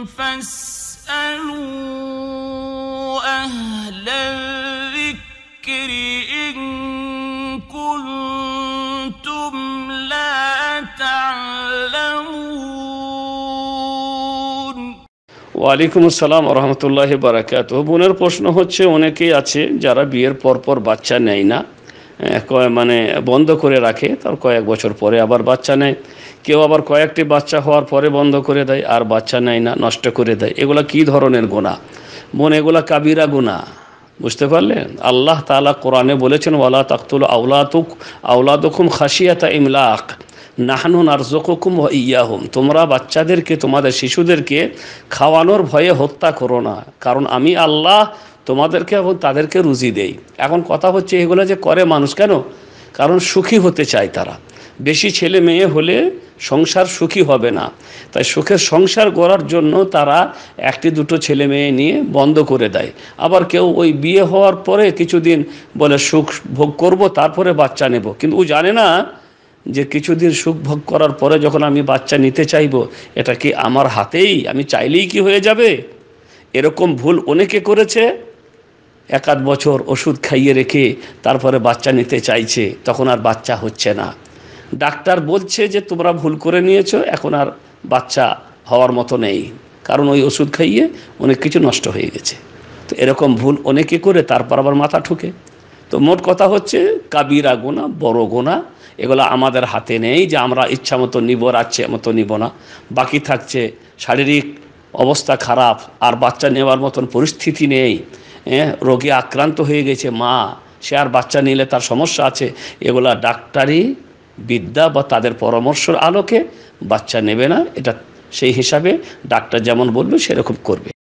ওয়ালাইকুম আসসালাম রহমতুল্লাহ বারাকাত বোনের প্রশ্ন হচ্ছে অনেকেই আছে যারা বিয়ের পরপর বাচ্চা নেয় না মানে বন্ধ করে রাখে তার কয়েক বছর পরে আবার বাচ্চা নেয় কেউ আবার কয়েকটি বাচ্চা হওয়ার পরে বন্ধ করে দেয় আর বাচ্চা নেয় না নষ্ট করে দেয় এগুলা কি ধরনের গোনা মনে এগুলা কাবিরা গুণা বুঝতে পারলে আল্লাহ তালা কোরআনে বলেছেন ওয়ালা তাকতুল আউলাতুক আউলাদুকুম খাসিয়াতা ইমলাক নাহানুন আর জোকুকুম ইয়াহুম তোমরা বাচ্চাদেরকে তোমাদের শিশুদেরকে খাওয়ানোর ভয়ে হত্যা করো না কারণ আমি আল্লাহ তোমাদেরকে এবং তাদেরকে রুজি দেই এখন কথা হচ্ছে এগুলো যে করে মানুষ কেন কারণ সুখী হতে চায় তারা বেশি ছেলে মেয়ে হলে সংসার সুখী হবে না তাই সুখের সংসার করার জন্য তারা একটি দুটো ছেলে মেয়ে নিয়ে বন্ধ করে দেয় আবার কেউ ওই বিয়ে হওয়ার পরে কিছুদিন বলে সুখ ভোগ করব তারপরে বাচ্চা নেব কিন্তু ও জানে না যে কিছুদিন সুখ ভোগ করার পরে যখন আমি বাচ্চা নিতে চাইব এটা কি আমার হাতেই আমি চাইলেই কি হয়ে যাবে এরকম ভুল অনেকে করেছে এক আধ বছর ওষুধ খাইয়ে রেখে তারপরে বাচ্চা নিতে চাইছে তখন আর বাচ্চা হচ্ছে না ডাক্তার বলছে যে তোমরা ভুল করে নিয়েছো এখন আর বাচ্চা হওয়ার মতো নেই কারণ ওই ওষুধ খাইয়ে অনেক কিছু নষ্ট হয়ে গেছে তো এরকম ভুল অনেকে করে তারপর আবার মাথা ঠুকে তো মোট কথা হচ্ছে কাবিরা গোনা বড় গোনা এগুলো আমাদের হাতে নেই যে আমরা ইচ্ছা মতো নিব রাচ্ছে মতো নিব না বাকি থাকছে শারীরিক অবস্থা খারাপ আর বাচ্চা নেওয়ার মতন পরিস্থিতি নেই রোগী আক্রান্ত হয়ে গেছে মা সে আর বাচ্চা নিলে তার সমস্যা আছে এগুলা ডাক্তারি বিদ্যা বা তাদের পরামর্শ আলোকে বাচ্চা নেবে না এটা সেই হিসাবে ডাক্তার যেমন বলবে সেরকম করবে